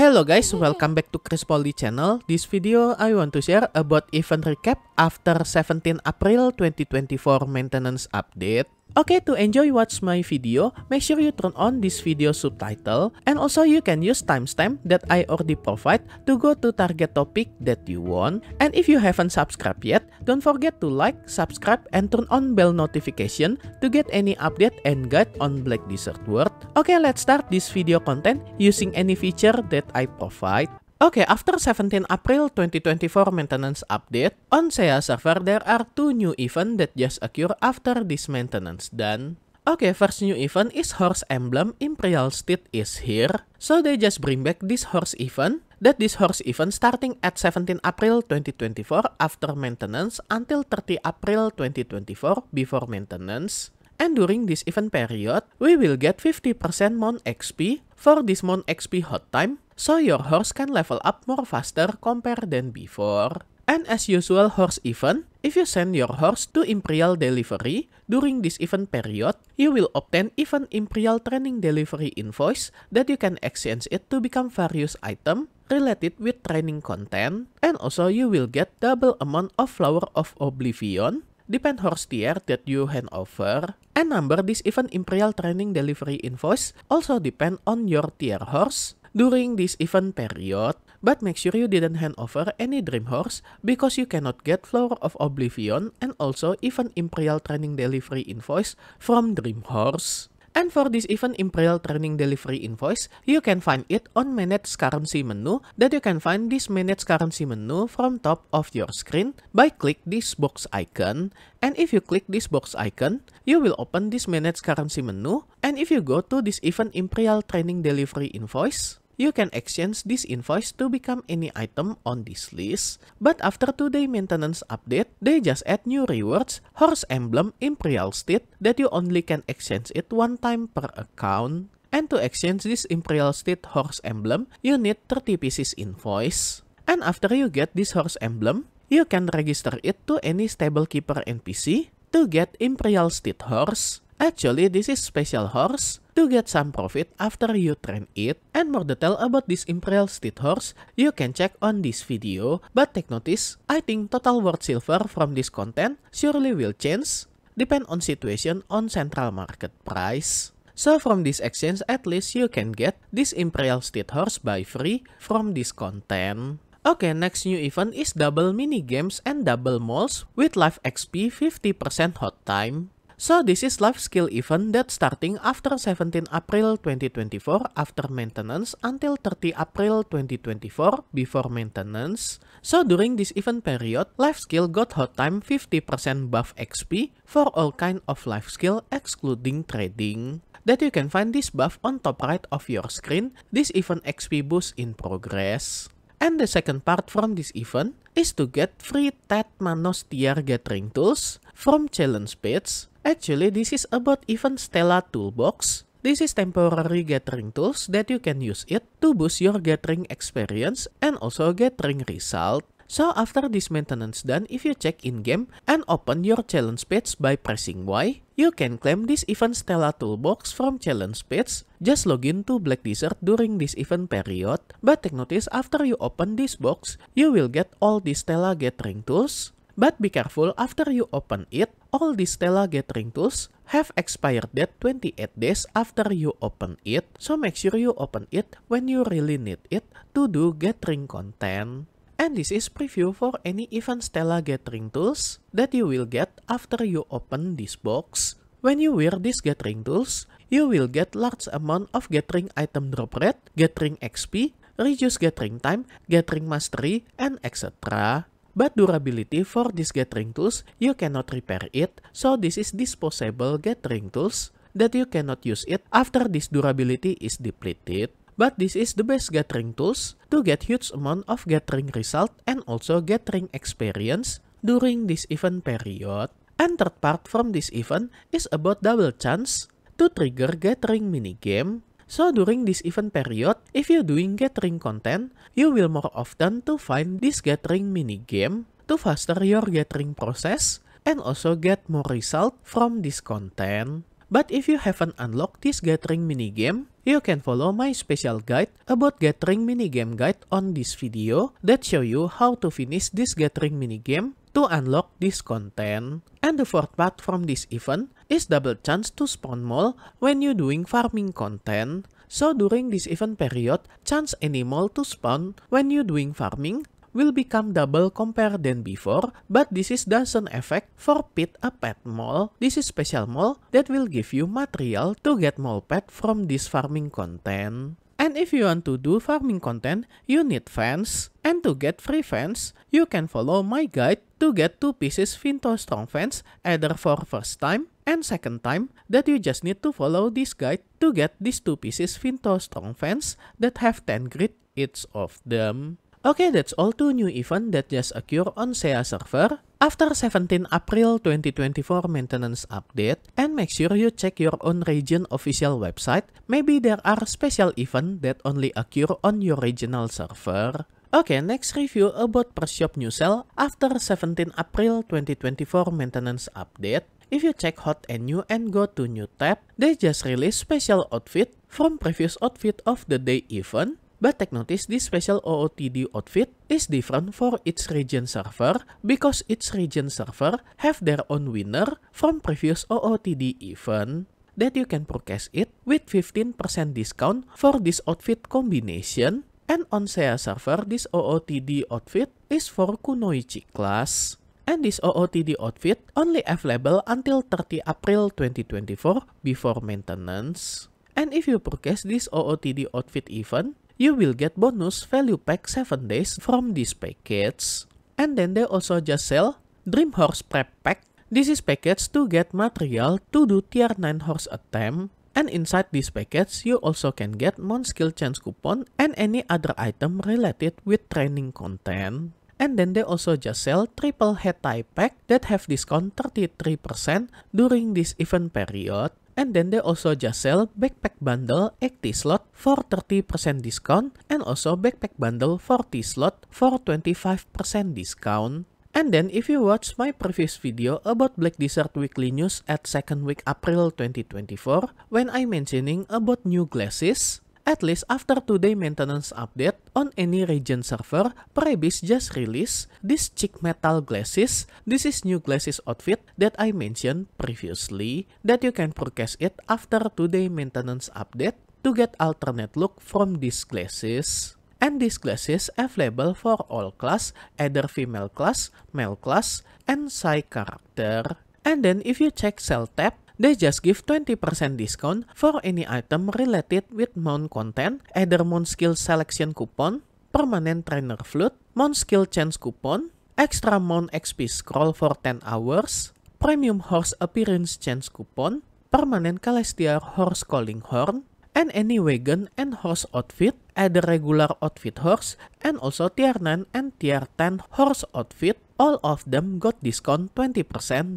Hello guys, welcome back to Chris Poly channel. This video I want to share about event recap after 17 April 2024 maintenance update. Okay, to enjoy watch my video, make sure you turn on this video subtitle and also you can use timestamp that I already provide to go to target topic that you want. And if you haven't subscribed yet, don't forget to like, subscribe, and turn on bell notification to get any update and guide on Black Desert World. Okay, let's start this video content using any feature that I provide. Okay, after 17 April 2024 maintenance update, on SEA server there are two new event that just occur after this maintenance done. Okay, first new event is Horse Emblem Imperial State is here. So they just bring back this horse event, that this horse event starting at 17 April 2024 after maintenance until 30 April 2024 before maintenance. And during this event period, we will get 50% Mount XP for this Mount XP hot time So your horse can level up more faster compared than before. And as usual horse event, if you send your horse to Imperial Delivery during this event period, you will obtain even Imperial Training Delivery invoice that you can exchange it to become various item related with training content, and also you will get double amount of Flower of Oblivion, depend horse tier that you hand over, and number this event Imperial Training Delivery invoice also depend on your tier horse, during this event period, but make sure you didn't hand over any Dream Horse because you cannot get Flower of Oblivion and also even Imperial Training Delivery Invoice from Dream Horse. And for this event Imperial Training Delivery Invoice, you can find it on Manage Currency menu that you can find this Manage Currency menu from top of your screen by click this box icon. And if you click this box icon, you will open this Manage Currency menu. And if you go to this event Imperial Training Delivery Invoice, you can exchange this invoice to become any item on this list, but after today maintenance update, they just add new rewards, horse emblem, imperial state that you only can exchange it one time per account. And to exchange this imperial state horse emblem, you need 30 pieces invoice. And after you get this horse emblem, you can register it to any stablekeeper NPC to get imperial state horse Actually, this is special horse to get some profit after you train it. And more detail about this Imperial Steed horse, you can check on this video. But take notice, I think total worth silver from this content surely will change, depend on situation on central market price. So from this exchange, at least you can get this Imperial Steed horse by free from this content. Okay, next new event is double mini games and double malls with live XP 50% hot time. So this is life skill event that starting after 17 April 2024 after maintenance until 30 April 2024 before maintenance. So during this event period, life skill got hot time 50% buff XP for all kind of life skill excluding trading that you can find this buff on top right of your screen, this event XP boost in progress. And the second part from this event is to get free Ted Manos TR Gathering Tools from Challenge Page Actually, this is about even Stella Toolbox. This is temporary gathering tools that you can use it to boost your gathering experience and also gathering result. So after this maintenance done, if you check in-game and open your challenge page by pressing Y, you can claim this event Stella Toolbox from challenge page. Just log into to Black Desert during this event period. But take notice, after you open this box, you will get all these Stella Gathering tools But be careful after you open it, all the Stella Gathering tools have expired date 28 days after you open it, so make sure you open it when you really need it to do gathering content. And this is preview for any event Stella gathering tools that you will get after you open this box. When you wear these gathering tools, you will get large amount of gathering item drop rate, gathering XP, reduce gathering time, gathering mastery, and etc. But durability for these gathering tools, you cannot repair it, so this is disposable gathering tools that you cannot use it after this durability is depleted. But this is the best gathering tools to get huge amount of gathering result and also gathering experience during this event period. And third part from this event is about double chance to trigger gathering minigame so during this event period, if you're doing gathering content, you will more often to find this gathering minigame to faster your gathering process and also get more result from this content. But if you haven't unlocked this gathering minigame, you can follow my special guide about gathering minigame guide on this video that show you how to finish this gathering minigame to unlock this content. And the fourth part from this event is double chance to spawn mole when you doing farming content. So during this event period, chance animal to spawn when you doing farming will become double compared than before, but this is doesn't affect for pit a pet mole. This is special mole that will give you material to get mole pet from this farming content. And if you want to do farming content, you need fans. And to get free fans, you can follow my guide to get two pieces Finto Strong Fence either for first time and second time that you just need to follow this guide to get these two pieces Finto Strong Fence that have 10 grit each of them. Okay, that's all two new event that just occur on SEA server after 17 April 2024 maintenance update and make sure you check your own region official website. Maybe there are special event that only occur on your regional server. Okay, next review about per shop new cell after 17 April 2024 maintenance update. If you check hot and new and go to new tab, they just released special outfit from previous outfit of the day event. But take notice this special OOTD outfit is different for its region server because its region server have their own winner from previous OOTD event that you can purchase it with 15% discount for this outfit combination And on SEA server, this OOTD outfit is for Kunoichi class. And this OOTD outfit only available until 30 April 2024 before maintenance. And if you purchase this OOTD outfit even, you will get bonus value pack 7 days from this package. And then they also just sell Dream Horse Prep Pack. This is package to get material to do tier 9 horse attempt And inside this package, you also can get Mon Skill Chance coupon and any other item related with training content. And then they also just sell triple head tie pack that have discount 33% during this event period. And then they also just sell backpack bundle 80 slot for 30% discount and also backpack bundle 40 slot for 25% discount. And then if you watch my previous video about Black Desert Weekly News at 2nd week April 2024, when I mentioning about new glasses, at least after today maintenance update on any region server, Prebis just released this chic metal glasses. This is new glasses outfit that I mentioned previously that you can purchase it after today maintenance update to get alternate look from these glasses. and these classes available for all class, either female class, male class, and side character. And then if you check cell tab, they just give 20% discount for any item related with mount content, either mount skill selection coupon, permanent trainer flute, mount skill chance coupon, extra mount XP scroll for 10 hours, premium horse appearance chance coupon, permanent Celestia horse calling horn, and any wagon and horse outfit at the regular outfit horse and also tier 9 and tier 10 horse outfit. All of them got discount 20%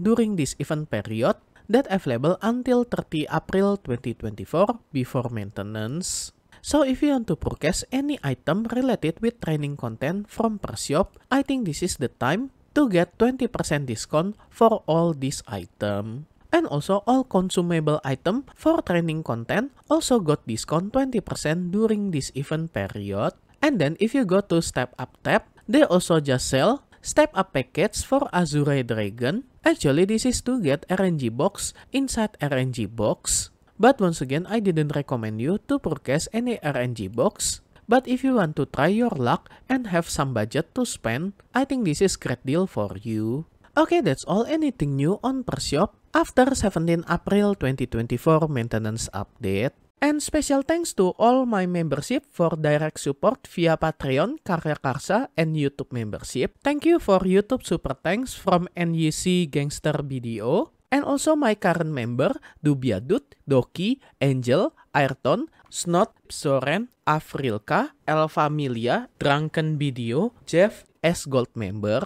during this event period that available until 30 April 2024 before maintenance. So if you want to purchase any item related with training content from Pershop, I think this is the time to get 20% discount for all these items and also all consumable item for training content also got discount 20% during this event period. And then if you go to Step Up tab, they also just sell Step Up packets for Azure Dragon. Actually, this is to get RNG box inside RNG box. But once again, I didn't recommend you to purchase any RNG box. But if you want to try your luck and have some budget to spend, I think this is great deal for you. Okay, that's all anything new on Pershop. After 17 April 2024 maintenance update, and special thanks to all my membership for direct support via Patreon, Karya Karsa, and YouTube membership. Thank you for YouTube super thanks from NYC Gangster BDO, and also my current member, Dubiadut, Doki, Angel, Ayrton, Snot, Soren, Afrilka, Elfamilia, Drunken Video, Jeff, S Gold member,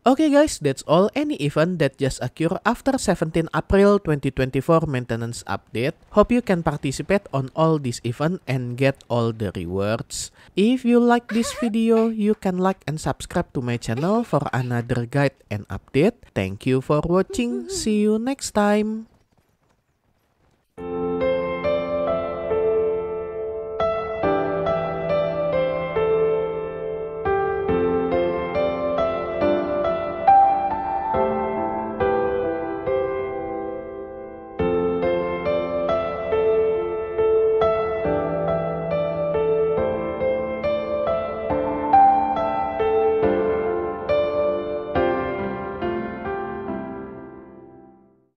Okay guys, that's all any event that just occur after 17 April 2024 maintenance update. Hope you can participate on all this event and get all the rewards. If you like this video, you can like and subscribe to my channel for another guide and update. Thank you for watching. See you next time.